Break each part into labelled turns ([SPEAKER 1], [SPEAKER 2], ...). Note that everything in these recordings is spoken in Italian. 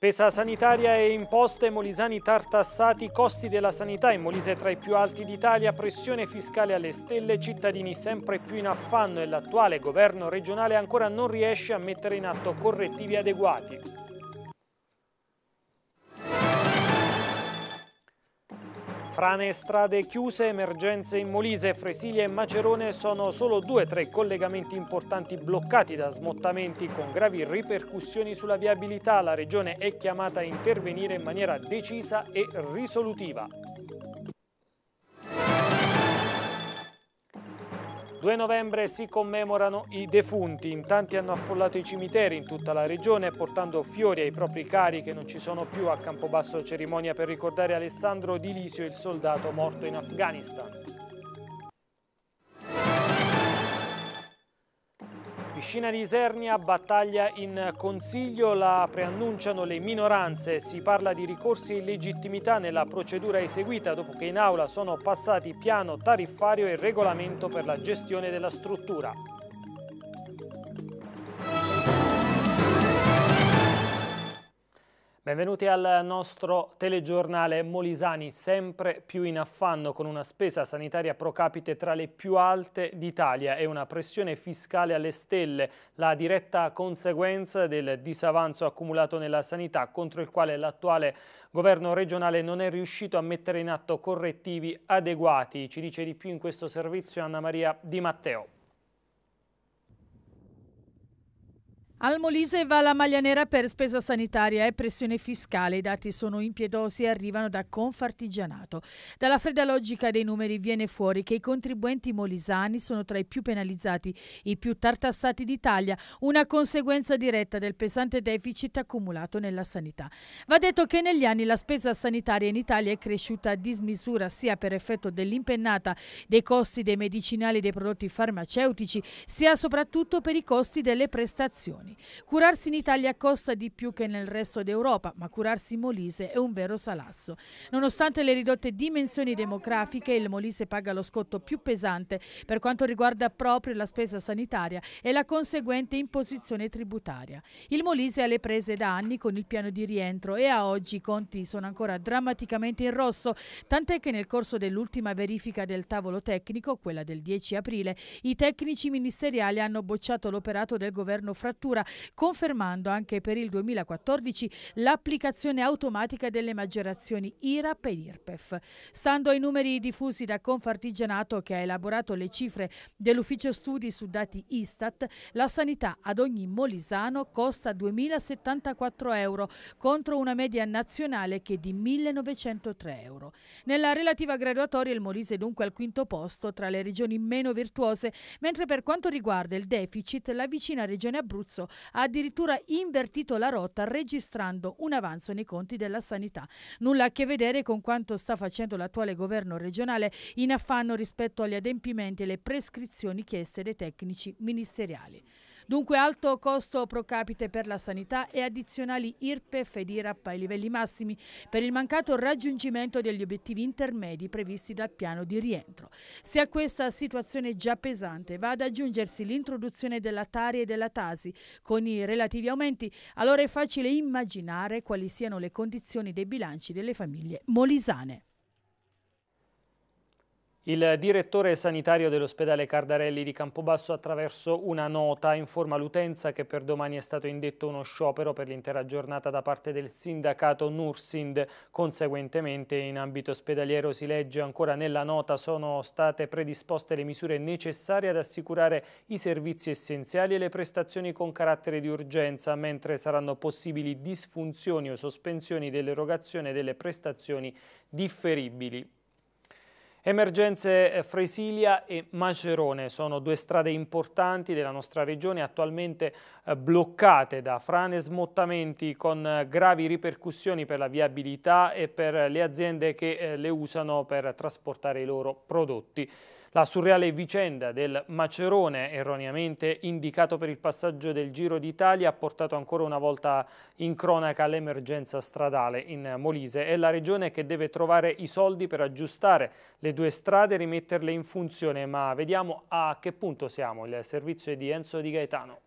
[SPEAKER 1] Spesa sanitaria e imposte molisani tartassati, costi della sanità in Molise tra i più alti d'Italia, pressione fiscale alle stelle, cittadini sempre più in affanno e l'attuale governo regionale ancora non riesce a mettere in atto correttivi adeguati. Frane e strade chiuse, emergenze in Molise, Fresilia e Macerone sono solo due tra i collegamenti importanti bloccati da smottamenti con gravi ripercussioni sulla viabilità. La Regione è chiamata a intervenire in maniera decisa e risolutiva. 2 novembre si commemorano i defunti, in tanti hanno affollato i cimiteri in tutta la regione portando fiori ai propri cari che non ci sono più a Campobasso cerimonia per ricordare Alessandro Di Lisio, il soldato morto in Afghanistan. Piscina di Isernia, battaglia in consiglio, la preannunciano le minoranze, si parla di ricorsi e illegittimità nella procedura eseguita dopo che in aula sono passati piano tariffario e regolamento per la gestione della struttura. Benvenuti al nostro telegiornale Molisani, sempre più in affanno con una spesa sanitaria pro capite tra le più alte d'Italia e una pressione fiscale alle stelle, la diretta conseguenza del disavanzo accumulato nella sanità contro il quale l'attuale governo regionale non è riuscito a mettere in atto correttivi adeguati. Ci dice di più in questo servizio Anna Maria Di Matteo.
[SPEAKER 2] Al Molise va la maglia nera per spesa sanitaria e pressione fiscale. I dati sono impiedosi e arrivano da Confartigianato. Dalla fredda logica dei numeri viene fuori che i contribuenti molisani sono tra i più penalizzati, i più tartassati d'Italia, una conseguenza diretta del pesante deficit accumulato nella sanità. Va detto che negli anni la spesa sanitaria in Italia è cresciuta a dismisura sia per effetto dell'impennata dei costi dei medicinali e dei prodotti farmaceutici, sia soprattutto per i costi delle prestazioni milioni. Curarsi in Italia costa di più che nel resto d'Europa, ma curarsi in Molise è un vero salasso. Nonostante le ridotte dimensioni demografiche, il Molise paga lo scotto più pesante per quanto riguarda proprio la spesa sanitaria e la conseguente imposizione tributaria. Il Molise ha le prese da anni con il piano di rientro e a oggi i conti sono ancora drammaticamente in rosso, tant'è che nel corso dell'ultima verifica del tavolo tecnico, quella del 10 aprile, i tecnici ministeriali hanno bocciato l'operato del governo frattura Procura, confermando anche per il 2014 l'applicazione automatica delle maggiorazioni IRAP e IRPEF. Stando ai numeri diffusi da Confartigianato che ha elaborato le cifre dell'ufficio studi su dati Istat, la sanità ad ogni molisano costa 2.074 euro contro una media nazionale che è di 1.903 euro. Nella relativa graduatoria il Molise è dunque al quinto posto tra le regioni meno virtuose, mentre per quanto riguarda il deficit la vicina regione Abruzzo ha addirittura invertito la rotta registrando un avanzo nei conti della sanità. Nulla a che vedere con quanto sta facendo l'attuale governo regionale in affanno rispetto agli adempimenti e le prescrizioni chieste dai tecnici ministeriali. Dunque alto costo pro capite per la sanità e addizionali IRPEF ed IRAP ai livelli massimi per il mancato raggiungimento degli obiettivi intermedi previsti dal piano di rientro. Se a questa situazione già pesante va ad aggiungersi l'introduzione della TARI e della TASI con i relativi aumenti, allora è facile immaginare quali siano le condizioni dei bilanci delle famiglie molisane.
[SPEAKER 1] Il direttore sanitario dell'ospedale Cardarelli di Campobasso attraverso una nota informa l'utenza che per domani è stato indetto uno sciopero per l'intera giornata da parte del sindacato Nursind. Conseguentemente in ambito ospedaliero si legge ancora nella nota sono state predisposte le misure necessarie ad assicurare i servizi essenziali e le prestazioni con carattere di urgenza mentre saranno possibili disfunzioni o sospensioni dell'erogazione delle prestazioni differibili. Emergenze eh, Fresilia e Macerone sono due strade importanti della nostra regione attualmente eh, bloccate da frane e smottamenti con eh, gravi ripercussioni per la viabilità e per le aziende che le usano per trasportare i loro prodotti. La surreale vicenda del Macerone, erroneamente indicato per il passaggio del Giro d'Italia, ha portato ancora una volta in cronaca l'emergenza stradale in Molise. È la regione che deve trovare i soldi per aggiustare le due strade e rimetterle in funzione, ma vediamo a che punto siamo. Il servizio è di Enzo Di Gaetano.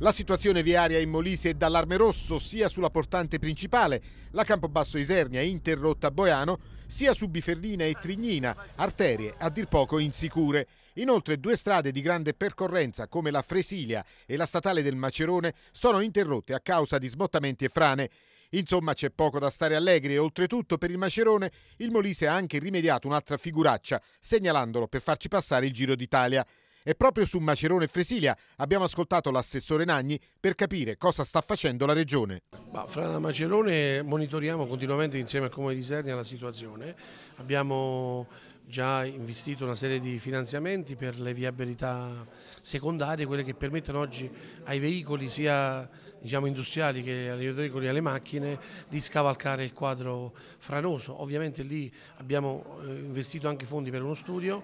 [SPEAKER 3] La situazione viaria in Molise è d'allarme rosso sia sulla portante principale, la Campobasso Isernia interrotta a Boiano, sia su Biferlina e Trignina, arterie a dir poco insicure. Inoltre due strade di grande percorrenza come la Fresilia e la statale del Macerone sono interrotte a causa di smottamenti e frane. Insomma c'è poco da stare allegri e oltretutto per il Macerone il Molise ha anche rimediato un'altra figuraccia segnalandolo per farci passare il Giro d'Italia. E proprio su Macerone e Fresilia abbiamo ascoltato l'assessore Nagni per capire cosa sta facendo la Regione. Bah, fra la
[SPEAKER 4] Macerone monitoriamo continuamente insieme al Comune di Sernia la situazione. Abbiamo già investito una serie di finanziamenti per le viabilità secondarie, quelle che permettono oggi ai veicoli sia diciamo, industriali che agli veicoli e alle macchine di scavalcare il quadro franoso. Ovviamente lì abbiamo eh, investito anche fondi per uno studio,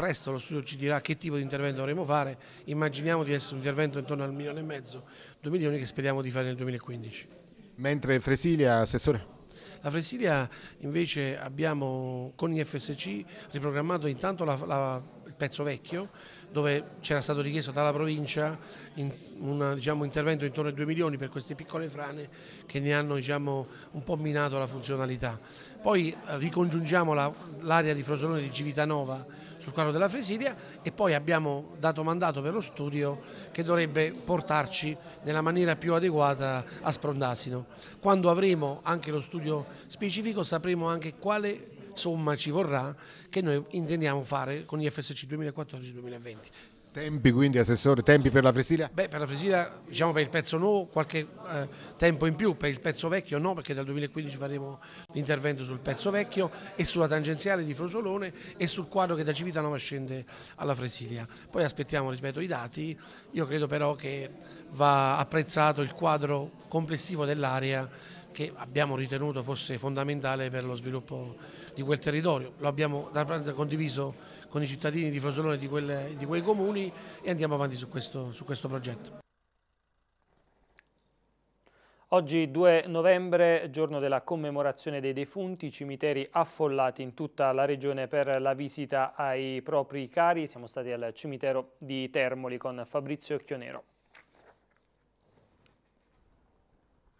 [SPEAKER 4] presto lo studio ci dirà che tipo di intervento dovremo fare, immaginiamo di essere un intervento intorno al milione e mezzo, due milioni che speriamo di fare nel 2015.
[SPEAKER 3] Mentre Fresilia, Assessore?
[SPEAKER 4] La Fresilia invece abbiamo con FSC riprogrammato intanto la, la, il pezzo vecchio dove c'era stato richiesto dalla provincia in, un diciamo, intervento intorno ai 2 milioni per queste piccole frane che ne hanno diciamo, un po' minato la funzionalità. Poi eh, ricongiungiamo l'area la, di Frosolone di Civitanova sul quadro della Fresidia e poi abbiamo dato mandato per lo studio che dovrebbe portarci nella maniera più adeguata a Sprondasino. Quando avremo anche lo studio specifico sapremo anche quale somma ci vorrà che noi intendiamo fare con gli FSC 2014-2020. Tempi
[SPEAKER 3] quindi Assessore, tempi per la Fresilia?
[SPEAKER 4] Beh per la Fresilia diciamo per il pezzo nuovo qualche eh, tempo in più, per il pezzo vecchio no perché dal 2015 faremo l'intervento sul pezzo vecchio e sulla tangenziale di Frosolone e sul quadro che da Civitanova scende alla Fresilia. Poi aspettiamo ripeto i dati, io credo però che va apprezzato il quadro complessivo dell'area che abbiamo ritenuto fosse fondamentale per lo sviluppo di quel territorio, lo abbiamo condiviso con i cittadini di Frosolone e di, quelle, di quei comuni e andiamo avanti su questo, su questo progetto.
[SPEAKER 1] Oggi 2 novembre, giorno della commemorazione dei defunti, cimiteri affollati in tutta la regione per la visita ai propri cari. Siamo stati al cimitero di Termoli con Fabrizio Chionero.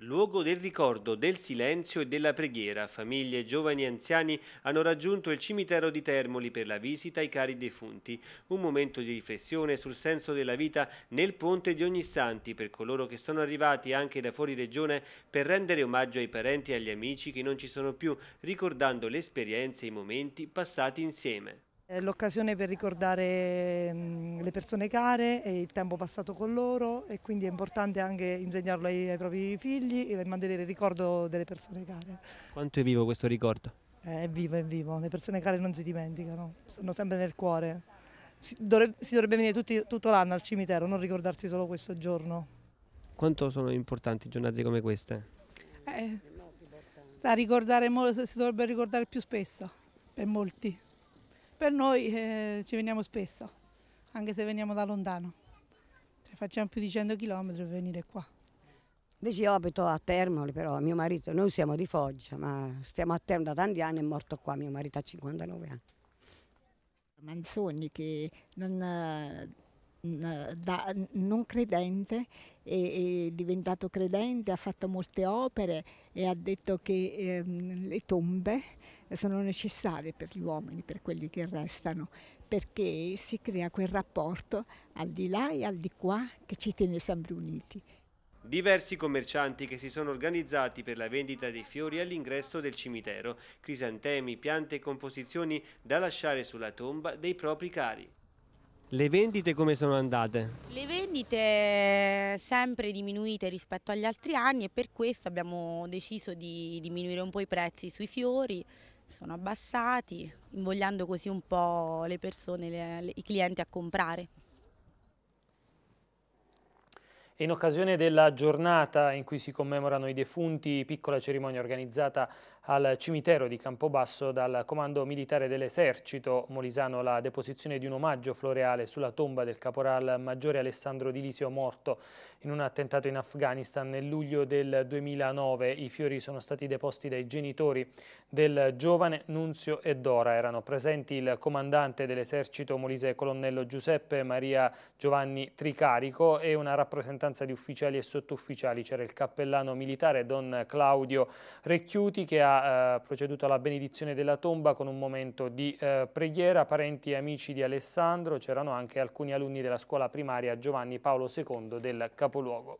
[SPEAKER 5] Luogo del ricordo, del silenzio e della preghiera, famiglie, giovani e anziani hanno raggiunto il cimitero di Termoli per la visita ai cari defunti, un momento di riflessione sul senso della vita nel ponte di ogni santi per coloro che sono arrivati anche da fuori regione per rendere omaggio ai parenti e agli amici che non ci sono più, ricordando le esperienze e i momenti passati insieme
[SPEAKER 6] l'occasione per ricordare le persone care e il tempo passato con loro e quindi è importante anche insegnarlo ai, ai propri figli e mantenere il ricordo delle persone care.
[SPEAKER 5] Quanto è vivo questo ricordo?
[SPEAKER 6] Eh, è vivo, è vivo, le persone care non si dimenticano, sono sempre nel cuore. Si, dovrebbe, si dovrebbe venire tutti, tutto l'anno al cimitero, non ricordarsi solo questo giorno.
[SPEAKER 5] Quanto sono importanti giornate come queste?
[SPEAKER 6] Eh, si dovrebbe ricordare più spesso per molti. Per noi eh, ci veniamo spesso, anche se veniamo da lontano. Cioè, facciamo più di 100 km per venire qua.
[SPEAKER 2] Invece io abito a Termoli, però
[SPEAKER 7] mio marito, noi siamo di Foggia, ma stiamo a Termoli da tanti anni, è morto qua mio marito ha 59 anni.
[SPEAKER 6] Manzoni che non, eh, da non credente è, è, diventato credente, ha fatto molte opere e ha detto che ehm, le tombe sono necessarie per gli uomini, per quelli che restano, perché si crea quel rapporto al di là e al di qua che ci tiene sempre uniti.
[SPEAKER 5] Diversi commercianti che si sono organizzati per la vendita dei fiori all'ingresso del cimitero, crisantemi, piante e composizioni da lasciare sulla tomba dei propri cari. Le vendite come sono andate?
[SPEAKER 2] Le vendite sempre diminuite rispetto agli altri anni e per questo abbiamo deciso di diminuire un po' i prezzi sui fiori sono abbassati, invogliando così un po' le persone, le, le, i clienti a comprare.
[SPEAKER 1] In occasione della giornata in cui si commemorano i defunti, piccola cerimonia organizzata al cimitero di Campobasso dal Comando Militare dell'Esercito Molisano la deposizione di un omaggio floreale sulla tomba del caporal maggiore Alessandro Dilisio morto in un attentato in Afghanistan nel luglio del 2009. I fiori sono stati deposti dai genitori del giovane Nunzio e Dora. Erano presenti il comandante dell'esercito molise colonnello Giuseppe Maria Giovanni Tricarico e una rappresentanza di ufficiali e sottufficiali. C'era il cappellano militare Don Claudio Recchiuti che ha eh, proceduto alla benedizione della tomba con un momento di eh, preghiera. Parenti e amici di Alessandro, c'erano anche alcuni alunni della scuola primaria Giovanni Paolo II del capoluogo.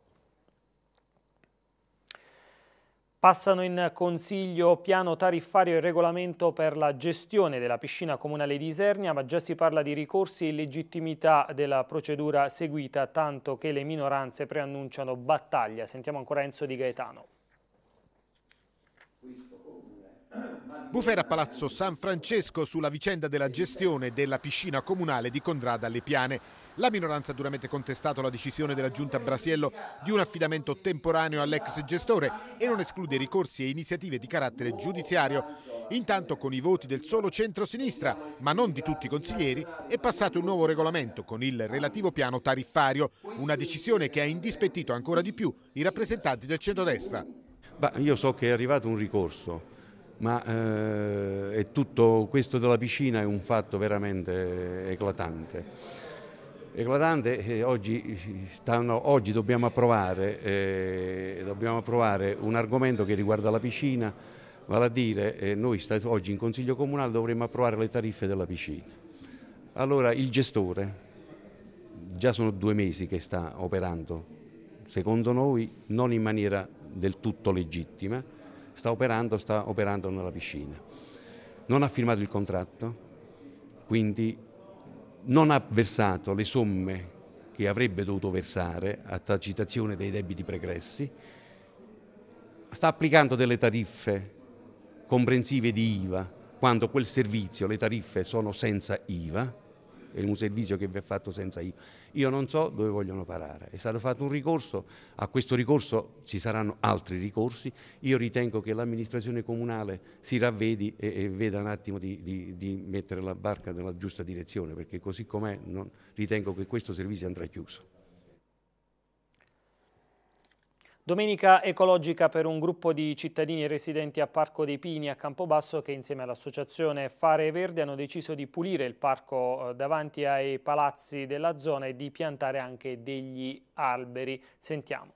[SPEAKER 1] Passano in consiglio piano tariffario e regolamento per la gestione della piscina comunale di Isernia, ma già si parla di ricorsi e illegittimità della procedura seguita, tanto che le minoranze preannunciano battaglia. Sentiamo ancora Enzo Di Gaetano.
[SPEAKER 3] Bufera a Palazzo San Francesco sulla vicenda della gestione della piscina comunale di Condrada alle Piane. La minoranza ha duramente contestato la decisione della giunta Brasiello di un affidamento temporaneo all'ex gestore e non esclude ricorsi e iniziative di carattere giudiziario. Intanto con i voti del solo centro-sinistra, ma non di tutti i consiglieri, è passato un nuovo regolamento con il relativo piano tariffario, una decisione che ha indispettito ancora di più i rappresentanti del centrodestra.
[SPEAKER 8] Bah, io so che è arrivato un ricorso ma eh, tutto questo della piscina è un fatto veramente eclatante. Eclatante, eh, oggi, stanno, oggi dobbiamo, approvare, eh, dobbiamo, approvare, un argomento che riguarda la piscina, vale a dire eh, noi oggi in Consiglio Comunale dovremmo approvare le tariffe della piscina. Allora il gestore, già sono due mesi che sta operando, secondo noi non in maniera del tutto legittima, sta operando, sta operando nella piscina. Non ha firmato il contratto, quindi non ha versato le somme che avrebbe dovuto versare a tacitazione dei debiti pregressi, sta applicando delle tariffe comprensive di IVA, quando quel servizio, le tariffe sono senza IVA, è un servizio che vi ha fatto senza io. Io non so dove vogliono parare. È stato fatto un ricorso, a questo ricorso ci saranno altri ricorsi. Io ritengo che l'amministrazione comunale si ravvedi e, e veda un attimo di, di, di, mettere la barca nella giusta direzione, perché così com'è ritengo che questo servizio andrà chiuso.
[SPEAKER 1] Domenica ecologica per un gruppo di cittadini residenti a Parco dei Pini a Campobasso che insieme all'associazione Fare Verde hanno deciso di pulire il parco eh, davanti ai palazzi della zona e di piantare anche degli alberi. Sentiamo.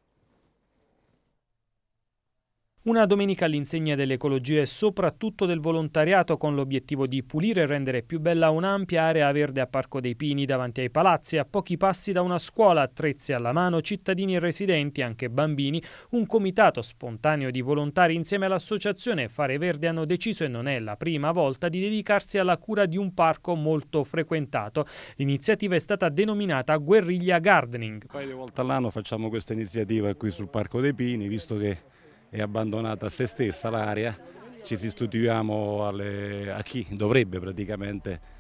[SPEAKER 1] Una domenica all'insegna dell'ecologia e soprattutto del volontariato con l'obiettivo di pulire e rendere più bella un'ampia area verde a Parco dei Pini davanti ai palazzi, a pochi passi da una scuola, attrezzi alla mano, cittadini e residenti, anche bambini, un comitato spontaneo di volontari insieme all'associazione Fare Verde hanno deciso, e non è la prima volta, di dedicarsi alla cura di un parco molto frequentato. L'iniziativa è stata denominata Guerriglia Gardening. Un paio
[SPEAKER 7] di volte all'anno facciamo questa iniziativa qui sul Parco dei Pini, visto che è abbandonata a se stessa l'area, ci sostituiamo alle, a chi dovrebbe praticamente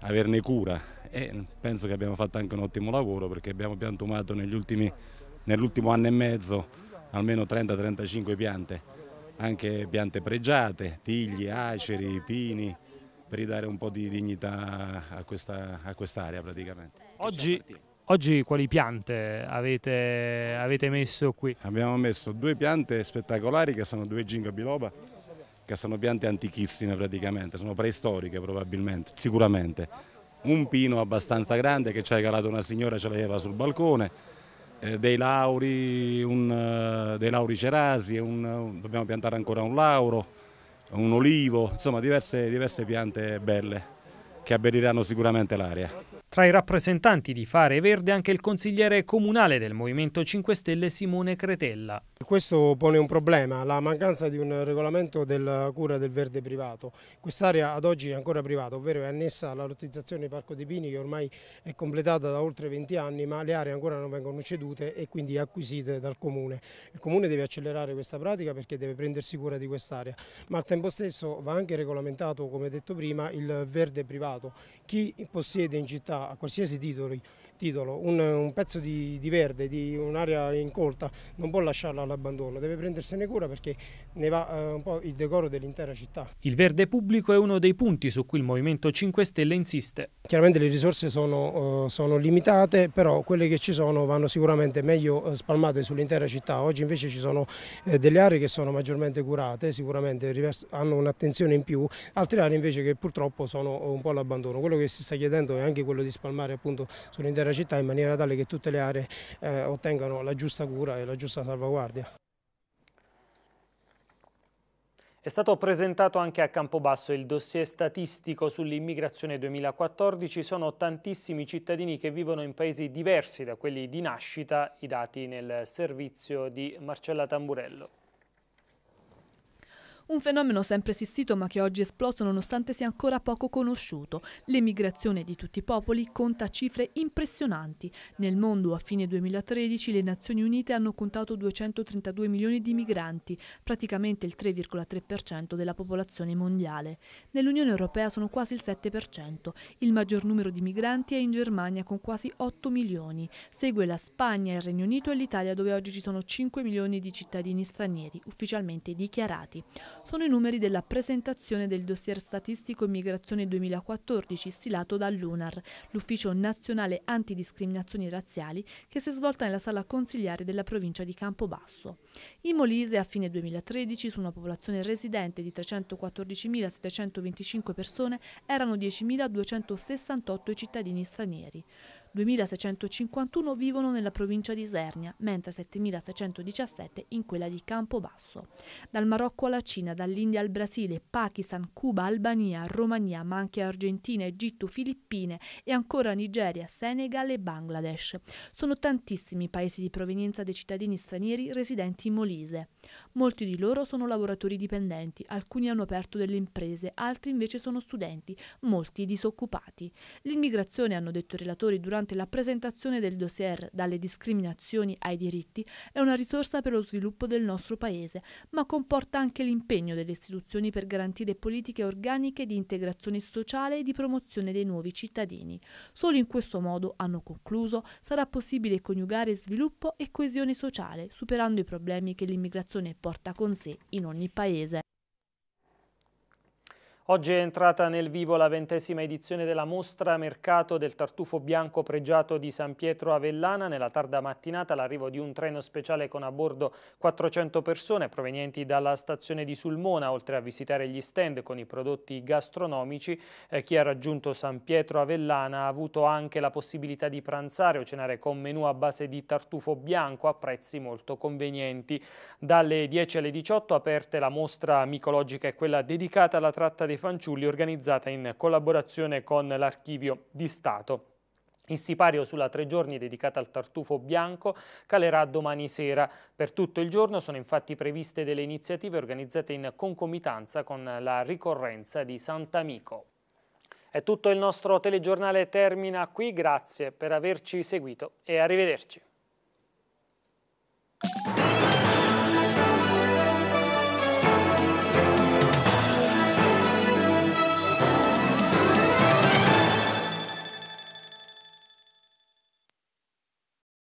[SPEAKER 7] averne cura e penso che abbiamo fatto anche un ottimo lavoro perché abbiamo piantumato nell'ultimo anno e mezzo almeno 30-35 piante, anche piante pregiate, tigli, aceri, pini, per ridare un po' di dignità a quest'area quest praticamente.
[SPEAKER 1] Oggi Oggi quali
[SPEAKER 7] piante avete, avete, messo qui? Abbiamo messo due piante spettacolari che sono due ginga biloba, che sono piante antichissime praticamente, sono preistoriche probabilmente, sicuramente. Un pino abbastanza grande che ci ha regalato una signora, ce l'aveva sul balcone, eh, dei, lauri, un, eh, dei lauri cerasi, un, un, dobbiamo piantare ancora un lauro, un olivo, insomma diverse, diverse piante belle che abbelliranno sicuramente l'aria.
[SPEAKER 1] Tra i rappresentanti di Fare Verde anche il consigliere comunale del Movimento 5 Stelle Simone Cretella.
[SPEAKER 9] Questo pone un problema, la mancanza di un regolamento della cura del verde privato. Quest'area ad oggi è ancora privata, ovvero è annessa alla lottizzazione di Parco dei Pini che ormai è completata da oltre 20 anni, ma le aree ancora non vengono cedute e quindi acquisite dal Comune. Il Comune deve accelerare questa pratica perché deve prendersi cura di quest'area, ma al tempo stesso va anche regolamentato, come detto prima, il verde privato. Chi possiede in città a qualsiasi titolo titolo, un, un pezzo di, di, verde, di un'area incolta, non può lasciarla all'abbandono, deve prendersene cura perché ne va eh, un po' il decoro dell'intera città.
[SPEAKER 1] Il verde pubblico è uno dei punti su cui il Movimento
[SPEAKER 9] 5 Stelle insiste. Chiaramente le risorse sono, eh, sono limitate, però quelle che ci sono vanno sicuramente meglio eh, spalmate sull'intera città. Oggi invece ci sono eh, delle aree che sono maggiormente curate, sicuramente hanno un'attenzione in più, altre aree invece che purtroppo sono un po' all'abbandono. Quello che si sta chiedendo è anche quello di spalmare sull'intera città dell'intera città in maniera tale che tutte le aree eh, ottengano la giusta cura e la giusta salvaguardia.
[SPEAKER 1] È stato presentato anche a Campobasso il dossier statistico sull'immigrazione 2014. Sono tantissimi cittadini che vivono in paesi diversi da quelli di nascita, i dati nel servizio di Marcella Tamburello.
[SPEAKER 6] Un fenomeno sempre esistito ma che oggi è esploso nonostante sia ancora poco conosciuto. L'emigrazione di tutti i popoli conta cifre impressionanti. Nel mondo a fine 2013 le Nazioni Unite hanno contato 232 milioni di migranti, praticamente il 3,3% della popolazione mondiale. Nell'Unione Europea sono quasi il 7%. Il maggior numero di migranti è in Germania con quasi 8 milioni. Segue la Spagna, il Regno Unito e l'Italia dove oggi ci sono 5 milioni di cittadini stranieri ufficialmente dichiarati sono i numeri della presentazione del dossier statistico immigrazione 2014 stilato dall'UNAR, l'Ufficio Nazionale Antidiscriminazioni Razziali, che si è svolta nella sala consigliare della provincia di Campobasso. In Molise, a fine 2013, su una popolazione residente di 314.725 persone, erano 10.268 i cittadini stranieri. 2.651 vivono nella provincia di Isernia, mentre 7.617 in quella di Campobasso. Dal Marocco alla Cina, dall'India al Brasile, Pakistan, Cuba, Albania, Romania, ma anche Argentina, Egitto, Filippine e ancora Nigeria, Senegal e Bangladesh. Sono tantissimi i paesi di provenienza dei cittadini stranieri residenti in Molise. Molti di loro sono lavoratori dipendenti, alcuni hanno aperto delle imprese, altri invece sono studenti, molti disoccupati. L'immigrazione, hanno detto i relatori durante durante la presentazione del dossier dalle discriminazioni ai diritti è una risorsa per lo sviluppo del nostro Paese, ma comporta anche l'impegno delle istituzioni per garantire politiche organiche di integrazione sociale e di promozione dei nuovi cittadini. Solo in questo modo, hanno concluso, sarà possibile coniugare sviluppo e coesione sociale, superando i problemi che l'immigrazione porta con sé in ogni Paese.
[SPEAKER 1] Oggi è entrata nel vivo la ventesima edizione della mostra Mercato del tartufo bianco pregiato di San Pietro Avellana. Nella tarda mattinata l'arrivo di un treno speciale con a bordo 400 persone provenienti dalla stazione di Sulmona, oltre a visitare gli stand con i prodotti gastronomici. Eh, chi ha raggiunto San Pietro Avellana ha avuto anche la possibilità di pranzare o cenare con menù a base di tartufo bianco a prezzi molto convenienti. Dalle 10 alle 18 aperte la mostra micologica e quella dedicata alla tratta dei dei fanciulli organizzata in collaborazione con l'Archivio di Stato. Il sipario sulla tre giorni dedicata al tartufo bianco calerà domani sera. Per tutto il giorno sono infatti previste delle iniziative organizzate in concomitanza con la ricorrenza di Sant'Amico. È tutto il nostro telegiornale termina qui, grazie per averci seguito e arrivederci.